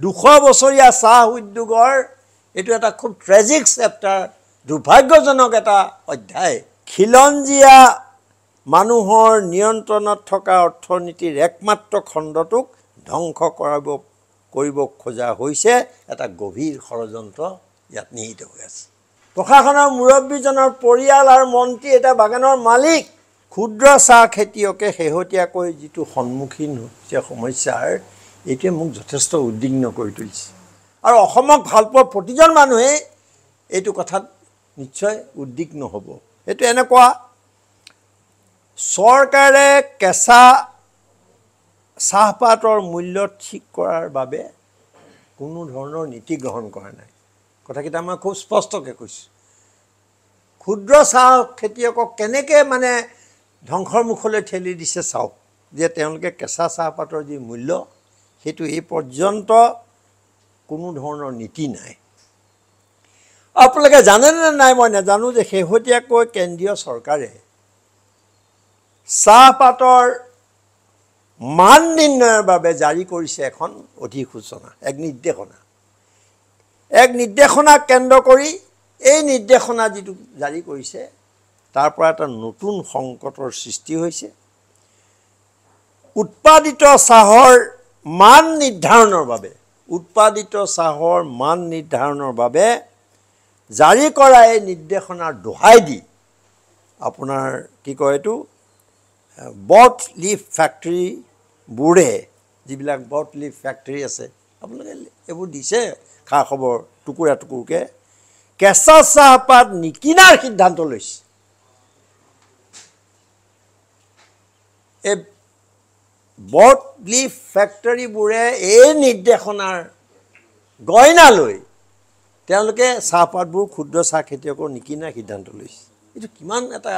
দুশ বছৰীয়া চাহ উদ্যোগৰ এইটো এটা খুব ট্ৰেজিক চেপ্টাৰ দুৰ্ভাগ্যজনক এটা অধ্যায় খিলঞ্জীয়া মানুহৰ নিয়ন্ত্ৰণত থকা অৰ্থনীতিৰ একমাত্ৰ খণ্ডটোক ধ্বংস কৰাব কৰিব খোজা হৈছে এটা গভীৰ ষড়যন্ত্ৰ ইয়াত নিহিত হৈ আছে প্ৰশাসনৰ মুৰব্বীজনৰ পৰিয়াল আৰু মন্ত্ৰী এটা বাগানৰ মালিক ক্ষুদ্ৰ চাহ খেতিয়কে শেহতীয়াকৈ যিটো সন্মুখীন হৈছে সমস্যাৰ এইটোৱে মোক যথেষ্ট উদ্বিগ্ন কৰি তুলিছে আৰু অসমক ভালপোৱা প্ৰতিজন মানুহেই এইটো কথাত নিশ্চয় উদ্বিগ্ন হ'ব এইটো এনেকুৱা চৰকাৰে কেঁচা চাহপাতৰ মূল্য ঠিক কৰাৰ বাবে কোনো ধৰণৰ নীতি গ্ৰহণ কৰা নাই কথাকেইটা মই খুব স্পষ্টকৈ কৈছোঁ ক্ষুদ্ৰ চাহ খেতিয়কক কেনেকৈ মানে ধ্বংসৰ মুখলৈ ঠেলি দিছে চাওক যে তেওঁলোকে কেঁচা চাহপাতৰ যি মূল্য সেইটো এই পৰ্যন্ত কোনো ধৰণৰ নীতি নাই আপোনালোকে জানেনে নাই মই নাজানো যে শেহতীয়াকৈ কেন্দ্ৰীয় চৰকাৰে চাহপাতৰ মান নিৰ্ণয়ৰ বাবে জাৰি কৰিছে এখন অধিসূচনা এক নিৰ্দেশনা এক নিৰ্দেশনা কেন্দ্ৰ কৰি এই নিৰ্দেশনা যিটো জাৰি কৰিছে তাৰ পৰা এটা নতুন সংকটৰ সৃষ্টি হৈছে উৎপাদিত চাহৰ মান নিৰ্ধাৰণৰ বাবে উৎপাদিত চাহৰ মান নিৰ্ধাৰণৰ বাবে জাৰি কৰা এই নিৰ্দেশনাৰ দোহাই দি আপোনাৰ কি কয় এইটো বৰ্থ লিফ ফেক্টৰীবোৰে যিবিলাক বৰ্থ লিফ ফেক্টৰী আছে আপোনালোকে এইবোৰ দিছে খা খবৰ টুকুৰা টুকুৰকৈ কেঁচা চাহপাত নিকিনাৰ সিদ্ধান্ত লৈছে এই বটলি ফেক্টৰীবোৰে এই নিৰ্দেশনাৰ গইনা লৈ তেওঁলোকে চাহপাতবোৰ ক্ষুদ্ৰ চাহ খেতিয়কৰ নিকিনাৰ সিদ্ধান্ত লৈছে এইটো কিমান এটা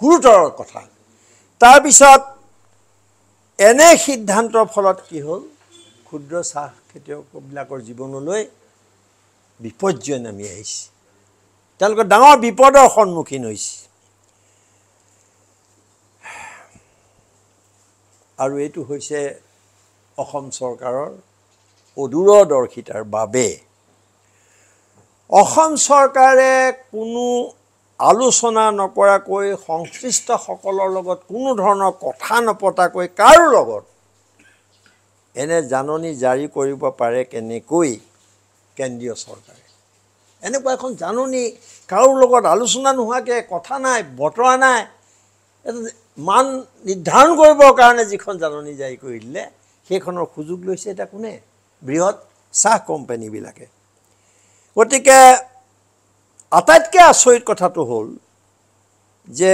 গুৰুতৰ কথা তাৰপিছত এনে সিদ্ধান্তৰ ফলত কি হ'ল ক্ষুদ্ৰ চাহ খেতিয়কবিলাকৰ জীৱনলৈ বিপৰ্যয় নামি আহিছে তেওঁলোকে ডাঙৰ বিপদৰ সন্মুখীন হৈছে আৰু এইটো হৈছে অসম চৰকাৰৰ অদূৰদৰ্শিতাৰ বাবে অসম চৰকাৰে কোনো আলোচনা নকৰাকৈ সংশ্লিষ্টসকলৰ লগত কোনো ধৰণৰ কথা নপতাকৈ কাৰো লগত এনে জাননী জাৰি কৰিব পাৰে কেনেকৈ কেন্দ্ৰীয় চৰকাৰে এনেকুৱা এখন জাননী কাৰো লগত আলোচনা নোহোৱাকৈ কথা নাই বতৰা নাই মান নিৰ্ধাৰণ কৰিবৰ কাৰণে যিখন জাননী জাৰি কৰি দিলে সেইখনৰ সুযোগ লৈছে এতিয়া কোনে বৃহৎ চাহ কোম্পানীবিলাকে গতিকে আটাইতকৈ আচৰিত কথাটো হ'ল যে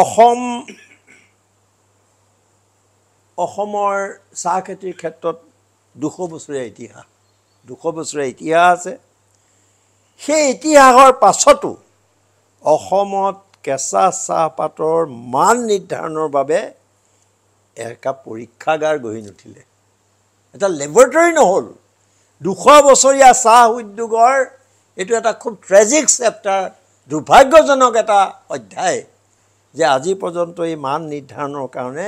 অসম অসমৰ চাহ খেতিৰ ক্ষেত্ৰত দুশ বছৰীয়া ইতিহাস দুশ বছৰীয়া ইতিহাস আছে সেই ইতিহাসৰ পাছতো অসমত কেঁচা চাহপাতৰ মান নিৰ্ধাৰণৰ বাবে একা পৰীক্ষাগাৰ গঢ়ি নুঠিলে এটা লেবৰেটৰী নহ'ল দুশ বছৰীয়া চাহ উদ্যোগৰ এইটো এটা খুব ট্ৰেজিক চেপ্টাৰ দুৰ্ভাগ্যজনক এটা অধ্যায় যে আজি পৰ্যন্ত এই মান নিৰ্ধাৰণৰ কাৰণে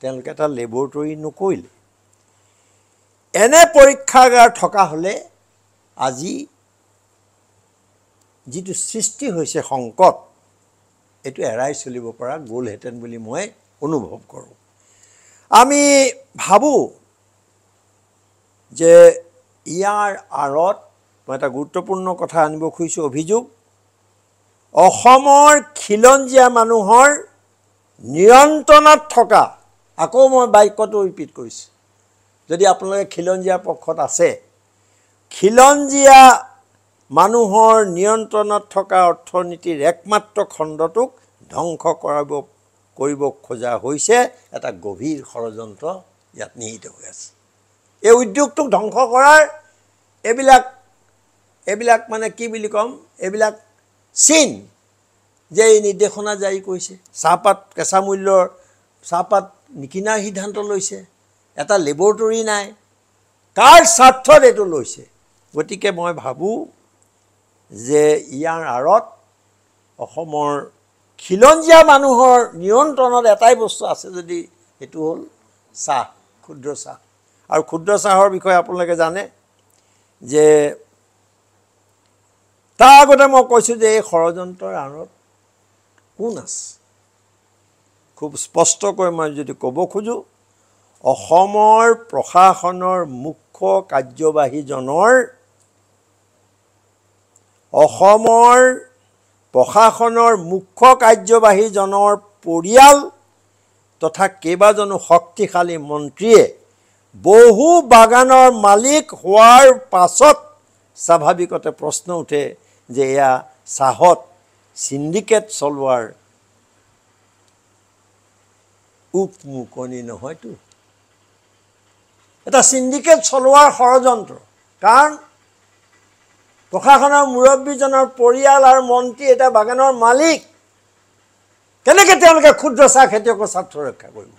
তেওঁলোকে এটা লেবৰেটৰী নকৰিলে এনে পৰীক্ষাগাৰ থকা হ'লে আজি যিটো সৃষ্টি হৈছে সংকট এইটো এৰাই চলিব পৰা গ'লহেঁতেন বুলি মই অনুভৱ কৰোঁ আমি ভাবোঁ যে ইয়াৰ আঁৰত মই এটা গুৰুত্বপূৰ্ণ কথা আনিব খুজিছোঁ অভিযোগ অসমৰ খিলঞ্জীয়া মানুহৰ নিয়ন্ত্ৰণত থকা আকৌ মই বাক্যটো ৰিপিট কৰিছোঁ যদি আপোনালোকে খিলঞ্জীয়া পক্ষত আছে খিলঞ্জীয়া মানুহৰ নিয়ন্ত্ৰণত থকা অৰ্থনীতিৰ একমাত্ৰ খণ্ডটোক ধ্বংস কৰাব কৰিব খোজা হৈছে এটা গভীৰ ষড়যন্ত্ৰ ইয়াত নিহিত হৈ আছে এই উদ্যোগটোক ধ্বংস কৰাৰ এইবিলাক এইবিলাক মানে কি বুলি ক'ম এইবিলাক চীন যে এই নিৰ্দেশনা জাৰি কৰিছে চাহপাত কেঁচা মূল্যৰ চাহপাত নিকিনাৰ সিদ্ধান্ত লৈছে এটা লেবৰেটৰী নাই কাৰ স্বাৰ্থত এইটো লৈছে গতিকে মই ভাবোঁ যে ইয়াৰ আঁৰত অসমৰ খিলঞ্জীয়া মানুহৰ নিয়ন্ত্ৰণত এটাই বস্তু আছে যদি সেইটো হ'ল চাহ ক্ষুদ্ৰ চাহ আৰু ক্ষুদ্ৰ চাহৰ বিষয়ে আপোনালোকে জানে যে তাৰ আগতে মই কৈছোঁ যে এই ষড়যন্ত্ৰৰ আঁৰত কোন আছে খুব স্পষ্টকৈ মই যদি ক'ব খোজোঁ অসমৰ প্ৰশাসনৰ মুখ্য কাৰ্যবাহীজনৰ অসমৰ প্ৰশাসনৰ মুখ্য কাৰ্যবাহীজনৰ পৰিয়াল তথা কেইবাজনো শক্তিশালী মন্ত্ৰীয়ে বহু বাগানৰ মালিক হোৱাৰ পাছত স্বাভাৱিকতে প্ৰশ্ন উঠে যে এয়া চাহত চিণ্ডিকেট চলোৱাৰ উপমুকনি নহয়তো এটা চিণ্ডিকেট চলোৱাৰ ষড়যন্ত্ৰ কাৰণ প্ৰশাসনৰ মুৰব্বীজনৰ পৰিয়াল আৰু মন্ত্ৰী এটা বাগানৰ মালিক কেনেকৈ তেওঁলোকে ক্ষুদ্ৰ চাহ খেতিয়কৰ স্বাৰ্থ ৰক্ষা কৰিব